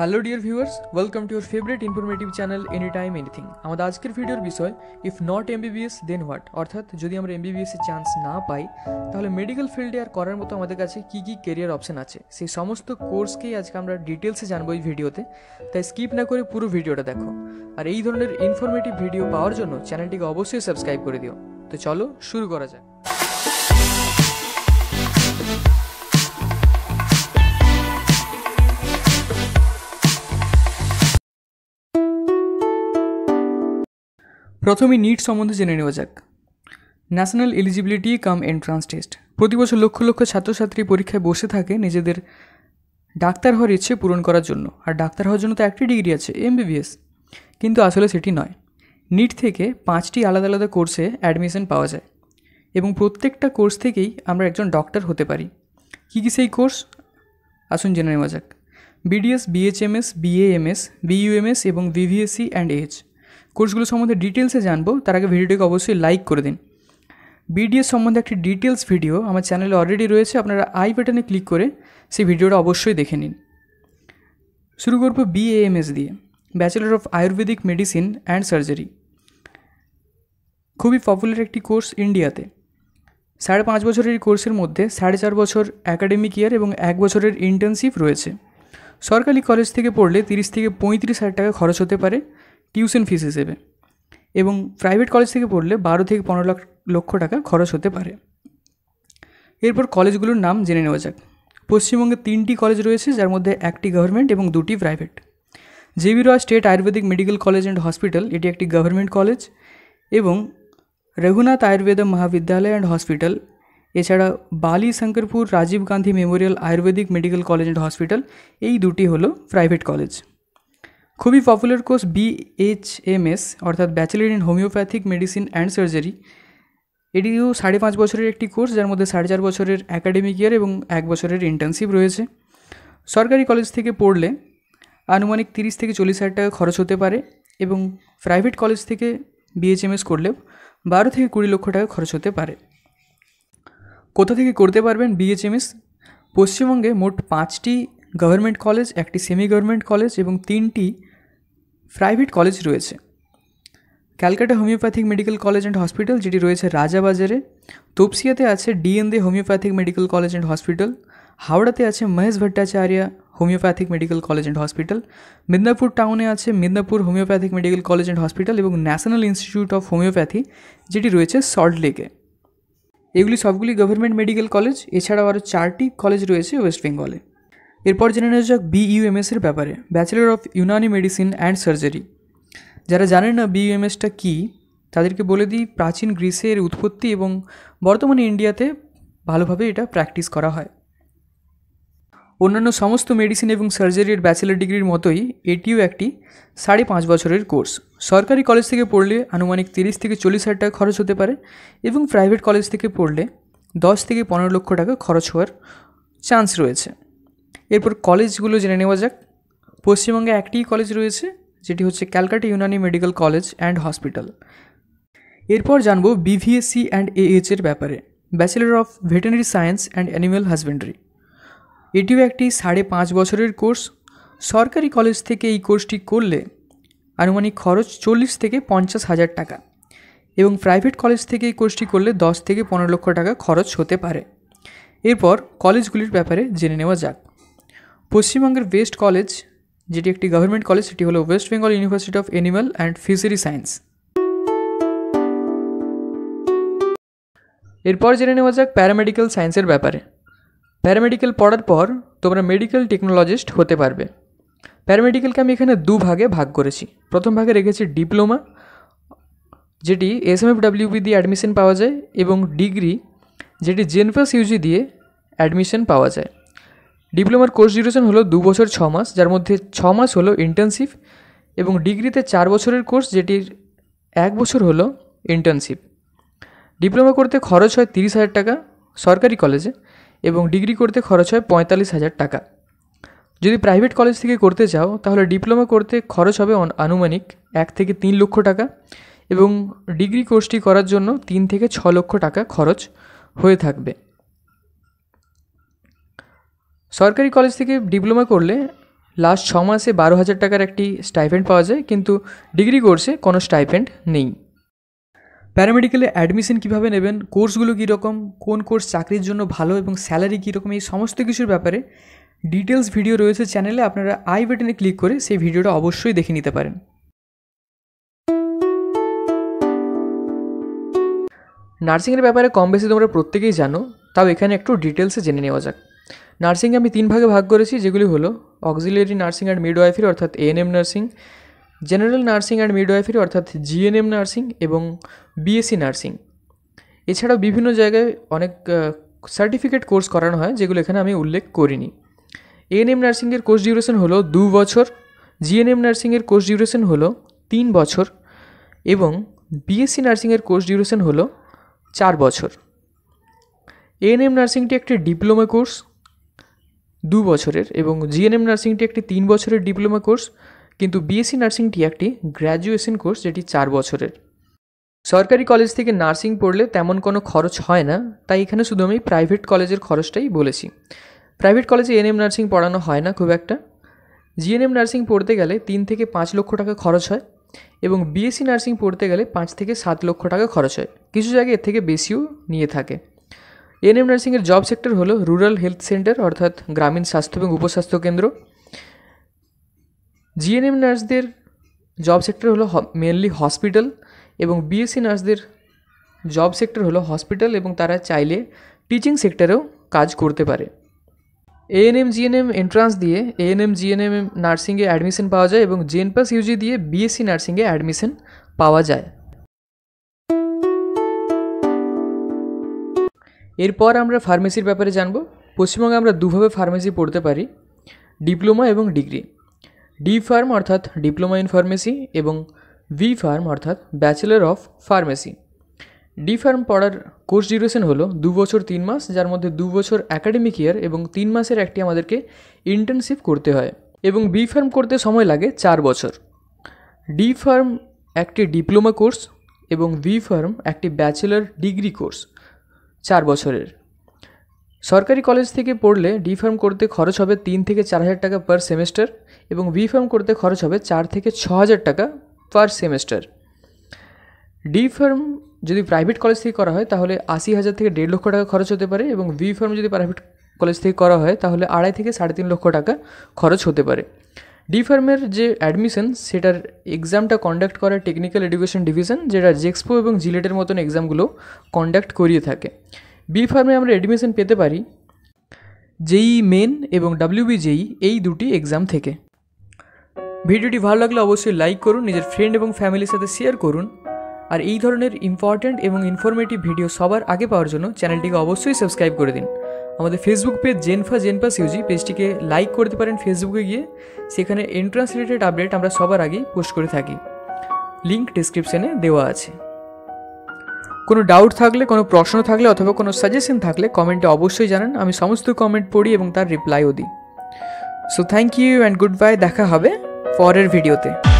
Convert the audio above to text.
hello dear viewers welcome to your favourite informative channel any time anything আমাদের আজকের ভিডিওর বিষয় if not MBBS then what অর্থাৎ যদি আমরা এমবিবিএস এর চান্স না পাই তাহলে মেডিকেল ফিল্ডে আর করার মতো আমাদের কাছে কী কী কেরিয়ার অপশন আছে সেই সমস্ত কোর্সকেই আজকে আমরা ডিটেলসে জানবো এই ভিডিওতে তাই স্কিপ না করে পুরো ভিডিওটা দেখো আর এই ধরনের ইনফরমেটিভ ভিডিও পাওয়ার জন্য চ্যানেলটিকে অবশ্যই সাবস্ক্রাইব করে দিও তো চলো শুরু করা যাক প্রথমে নিট সম্বন্ধে জেনে নেওয়া যাক national eligibility cum entrance test প্রতি বছর লক্ষ লক্ষ ছাত্রছাত্রী পরীক্ষায় বসে থাকে নিজেদের ডাক্তার হওয়ার ইচ্ছে পূরণ করার জন্য আর ডাক্তার হওয়ার জন্য তো একটি ডিগ্রি আছে এমবিবিএস কিন্তু আসলে সেটি নয় নিট থেকে পাঁচটি আলাদা আলাদা কোর্সে অ্যাডমিশন পাওয়া যায় এবং প্রত্যেকটা কোর্স থেকেই আমরা একজন ডক্টর হতে পারি কী কী সেই কোর্স আসুন জেনে নেওয়া যাক বিডিএস বিএচএমএস বিএএমএস বিইউএমএস এবং ভিভিএসসি অ্যান্ড এইচ কোর্সগুলো সম্বন্ধে ডিটেলসে জানবো তার আগে ভিডিওটিকে অবশ্যই লাইক করে দিন বিডিএস সম্বন্ধে একটি ডিটেলস ভিডিও আমার চ্যানেলে অলরেডি রয়েছে আপনারা আই বাটনে ক্লিক করে সেই ভিডিওটা অবশ্যই দেখে নিন শুরু করবো বিএএমএস দিয়ে bachelor of ayurvedic medicine and surgery খুবই পপুলার একটি কোর্স ইন্ডিয়াতে সাড়ে পাঁচ বছরের এই কোর্সের মধ্যে সাড়ে চার বছর অ্যাকাডেমিক ইয়ার এবং এক বছরের ইন্টার্নশিপ রয়েছে সরকারি কলেজ থেকে পড়লে তিরিশ থেকে পঁয়ত্রিশ হাজার টাকা খরচ হতে পারে টিউশন ফিস হিসেবে এবং প্রাইভেট কলেজ থেকে পড়লে বারো থেকে পনেরো লাখ লক্ষ টাকা খরচ হতে পারে এরপর কলেজগুলোর নাম জেনে নেওয়া যাক পশ্চিমবঙ্গে তিনটি কলেজ রয়েছে যার মধ্যে একটি গভর্নমেন্ট এবং দুটি private JB Roy state ayurvedic medical college and hospital এটি একটি গভর্নমেন্ট কলেজ এবং রঘুনাথ আয়ুর্বেদ মহাবিদ্যালয় অ্যান্ড হসপিটাল এছাড়া Bally Shankarpur Rajiv Gandhi memorial ayurvedic medical college and hospital এই দুটি হলো প্রাইভেট কলেজ খুবই পপুলার কোর্স বিএইচএমএস অর্থাৎ bachelor in homeopathic medicine and surgery এটিও সাড়ে পাঁচ বছরের একটি কোর্স যার মধ্যে সাড়ে চার বছরের অ্যাকাডেমিক ইয়ার এবং এক বছরের ইন্টার্নশিপ রয়েছে সরকারি কলেজ থেকে পড়লে আনুমানিক তিরিশ থেকে চল্লিশ হাজার টাকা খরচ হতে পারে এবং প্রাইভেট কলেজ থেকে বিএইচএমএস করলেও বারো থেকে কুড়ি লক্ষ টাকা খরচ হতে পারে কোথা থেকে করতে পারবেন বিএইচএমএস পশ্চিমবঙ্গে মোট পাঁচটি গভর্নমেন্ট কলেজ একটি সেমি গভর্নমেন্ট কলেজ এবং তিনটি প্রাইভেট কলেজ রয়েছে Calcutta homeopathic medical college and hospital যেটি রয়েছে রাজাবাজারে তোপসিয়াতে আছে De homeopathic medical college and hospital হাওড়াতে আছে Mahesh Bhattacharya homeopathic medical college and hospital Midnapore টাউনে আছে Midnapore homeopathic medical college and hospital এবং ন্যাশনাল ইনস্টিটিউট অফ হোমিওপ্যাথি যেটি রয়েছে সল্টলেকে এগুলি সবগুলি গভর্নমেন্ট মেডিকেল কলেজ এছাড়াও আরও চারটি কলেজ রয়েছে ওয়েস্ট বেঙ্গলে এরপর জেনে নেওয়া যাক বিইউএমএসের ব্যাপারে bachelor of Unani medicine and surgery যারা জানেন না বিইউএমএসটা কী তাদেরকে বলে দিই প্রাচীন গ্রিসে এর উৎপত্তি এবং বর্তমানে ইন্ডিয়াতে ভালোভাবে এটা প্র্যাকটিস করা হয় অন্যান্য সমস্ত মেডিসিন এবং সার্জারির ব্যাচেলর ডিগ্রির মতোই এটিও একটি সাড়ে পাঁচ বছরের কোর্স সরকারি কলেজ থেকে পড়লে আনুমানিক তিরিশ থেকে চল্লিশ হাজার টাকা খরচ হতে পারে এবং প্রাইভেট কলেজ থেকে পড়লে দশ থেকে পনেরো লক্ষ টাকা খরচ হওয়ার চান্স রয়েছে এরপর কলেজগুলো জেনে নেওয়া যাক পশ্চিমবঙ্গে একটি কলেজ রয়েছে যেটি হচ্ছে Calcutta Unani medical college and hospital এরপর জানবো বিভিএসসি অ্যান্ড এএইচ এর ব্যাপারে bachelor of veterinary science and animal husbandry এটিও একটি সাড়ে পাঁচ বছরের কোর্স সরকারি কলেজ থেকে এই কোর্সটি করলে আনুমানিক খরচ চল্লিশ থেকে পঞ্চাশ হাজার টাকা এবং প্রাইভেট কলেজ থেকে এই কোর্সটি করলে দশ থেকে পনেরো লক্ষ টাকা খরচ হতে পারে এরপর কলেজগুলির ব্যাপারে জেনে নেওয়া যাক পশ্চিমবঙ্গের ওয়েস্ট কলেজ যেটি একটি গভর্নমেন্ট কলেজ সেটি হলো West Bengal university of animal and fishery science এরপর জেনে নেওয়া যাক প্যারামেডিক্যাল সায়েন্সের ব্যাপারে প্যারামেডিক্যাল পড়ার পর তোমরা মেডিকেল টেকনোলজিস্ট হতে পারবে প্যারামেডিক্যালকে আমি এখানে দু ভাগে ভাগ করেছি প্রথম ভাগে রেখেছি ডিপ্লোমা যেটি এস এম এফ ডাব্লিউবি দিয়ে অ্যাডমিশন পাওয়া যায় এবং ডিগ্রি যেটি জেনফাস ইউজি দিয়ে অ্যাডমিশন পাওয়া যায় ডিপ্লোমার কোর্স ডিউরেশন হলো দু বছর ছ মাস যার মধ্যে ছ মাস হলো ইন্টার্নশিপ এবং ডিগ্রিতে চার বছরের কোর্স যেটির এক বছর হলো ইন্টার্নশিপ ডিপ্লোমা করতে খরচ হয় তিরিশ হাজার টাকা সরকারি কলেজে এবং ডিগ্রি করতে খরচ হয় পঁয়তাল্লিশ হাজার টাকা যদি প্রাইভেট কলেজ থেকে করতে চাও তাহলে ডিপ্লোমা করতে খরচ হবে আনুমানিক এক থেকে তিন লক্ষ টাকা এবং ডিগ্রি কোর্সটি করার জন্য তিন থেকে ছ লক্ষ টাকা খরচ হয়ে থাকবে সরকারি কলেজ থেকে ডিপ্লোমা করলে লাস্ট ছ মাসে বারো হাজার টাকার একটি স্টাইফেন্ড পাওয়া যায় কিন্তু ডিগ্রি কোর্সে কোনো স্টাইফেন্ড নেই প্যারামেডিক্যালে অ্যাডমিশন কীভাবে নেবেন কোর্সগুলো কীরকম কোন কোর্স চাকরির জন্য ভালো এবং স্যালারি কীরকম এই সমস্ত কিছুর ব্যাপারে ডিটেলস ভিডিও রয়েছে চ্যানেলে আপনারা আই বাটনে ক্লিক করে সেই ভিডিওটা অবশ্যই দেখে নিতে পারেন নার্সিংয়ের ব্যাপারে কম বেশি তোমরা প্রত্যেকেই জানো তাও এখানে একটু ডিটেলসে জেনে নেওয়া যাক নার্সিং আমি তিন ভাগে ভাগ করেছি যেগুলি হলো অক্সিলিয়ারি নার্সিং অ্যান্ড মিডওয়াইফারি অর্থাৎ ANM nursing general nursing and midwifery অর্থাৎ জিএনএম নার্সিং এবং বিএসসি নার্সিং e এছাড়াও বিভিন্ন জায়গায় অনেক সার্টিফিকেট কোর্স করানো হয় যেগুলো এখানে আমি উল্লেখ করিনি এএনএম নার্সিংয়ের কোর্স ডিউরেশন হলো দু বছর জিএনএম নার্সিংয়ের কোর্স ডিউরেশন হলো তিন বছর এবং বিএসসি নার্সিংয়ের কোর্স ডিউরেশন হলো চার বছর এএনএম নার্সিংটি একটি ডিপ্লোমা কোর্স দু বছরের এবং জিএনএম নার্সিংটি একটি তিন বছরের ডিপ্লোমা কোর্স কিন্তু বিএসসি e নার্সিংটি একটি গ্র্যাজুয়েশন কোর্স যেটি চার বছরের সরকারি কলেজ থেকে নার্সিং পড়লে তেমন কোনো খরচ হয় না তাই এখানে শুধু আমি প্রাইভেট কলেজের খরচটাই বলেছি প্রাইভেট কলেজে এনএম নার্সিং পড়ানো হয় না খুব একটা জিএনএম নার্সিং পড়তে গেলে তিন থেকে পাঁচ লক্ষ টাকা খরচ হয় এবং বিএসসি e নার্সিং পড়তে গেলে পাঁচ থেকে সাত লক্ষ টাকা খরচ হয় কিছু জায়গায় এর থেকে বেশিও নিয়ে থাকে এনএম নার্সিংয়ের জব সেক্টর হলো রুরাল হেলথ সেন্টার অর্থাৎ গ্রামীণ স্বাস্থ্য এবং উপস্বাস্থ্য কেন্দ্র জিএনএম নার্সদের জব সেক্টর হলো মেনলি হসপিটাল এবং বিএসসি নার্সদের জব সেক্টর হলো হসপিটাল এবং তারা চাইলে টিচিং সেক্টরেও কাজ করতে পারে এএনএম জিএনএম এন্ট্রান্স দিয়ে এএনএম জিএনএম নার্সিংয়ে অ্যাডমিশন পাওয়া যায় এবং জেনপাস ইউজি দিয়ে বিএসসি নার্সিংয়ে অ্যাডমিশন পাওয়া যায় এরপর আমরা ফার্মেসির ব্যাপারে জানব পশ্চিমবঙ্গে আমরা দুভাবে ফার্মেসি পড়তে পারি ডিপ্লোমা এবং ডিগ্রি ডি ফার্ম অর্থাৎ ডিপ্লোমা ইন ফার্মেসি এবং ভি ফার্ম অর্থাৎ bachelor of pharmacy D pharm পড়ার কোর্স ডিউরেশন হলো দু বছর তিন মাস যার মধ্যে দু বছর অ্যাকাডেমিক ইয়ার এবং তিন মাসের একটি আমাদেরকে ইন্টার্নশিপ করতে হয় এবং বি ফার্ম করতে সময় লাগে চার বছর ডি ফার্ম একটি ডিপ্লোমা কোর্স এবং ভি ফার্ম একটি ব্যাচেলার ডিগ্রি কোর্স চার বছরের সরকারি কলেজ থেকে পড়লে ডি ফার্ম করতে খরচ হবে তিন থেকে চার হাজার টাকা পার সেমেস্টার এবং বি ফার্ম করতে খরচ হবে চার থেকে ছ হাজার টাকা পার সেমেস্টার ডি ফার্ম যদি প্রাইভেট কলেজ থেকে করা হয় তাহলে আশি হাজার থেকে দেড় লক্ষ টাকা খরচ হতে পারে এবং বি ফার্ম যদি প্রাইভেট কলেজ থেকে করা হয় তাহলে আড়াই থেকে সাড়ে তিন লক্ষ টাকা খরচ হতে পারে ডি ফার্মের যে অ্যাডমিশন সেটার এক্সামটা কন্ডাক্ট করে টেকনিক্যাল এডুকেশন ডিভিশন যেটা জেক্সপো এবং জিলেটের মতন এক্সামগুলো কন্ডাক্ট করিয়ে থাকে বি ফার্মে আমরা অ্যাডমিশন পেতে পারি জেই মেন e এবং ডাব্লিউবি জেই e, এই দুটি এক্সাম থেকে ভিডিওটি ভালো লাগলে অবশ্যই লাইক করুন নিজের ফ্রেন্ড এবং ফ্যামিলির সাথে শেয়ার করুন আর এই ধরনের ইম্পর্ট্যান্ট এবং ইনফরমেটিভ ভিডিও সবার আগে পাওয়ার জন্য চ্যানেলটিকে অবশ্যই সাবস্ক্রাইব করে দিন আমাদের ফেসবুক পেজ জেনফা জেনফা সিউজি পেজটিকে লাইক করতে পারেন ফেসবুকে গিয়ে সেখানে এন্ট্রান্স রিলেটেড আপডেট আমরা সবার আগেই পোস্ট করে থাকি লিঙ্ক ডিসক্রিপশানে দেওয়া আছে কোনো ডাউট থাকলে কোনো প্রশ্ন থাকলে অথবা কোনো সাজেশন থাকলে কমেন্টে অবশ্যই জানান আমি সমস্ত কমেন্ট পড়ি এবং তার রিপ্লাইও দিই so thank you and good bye দেখা হবে পরের ভিডিওতে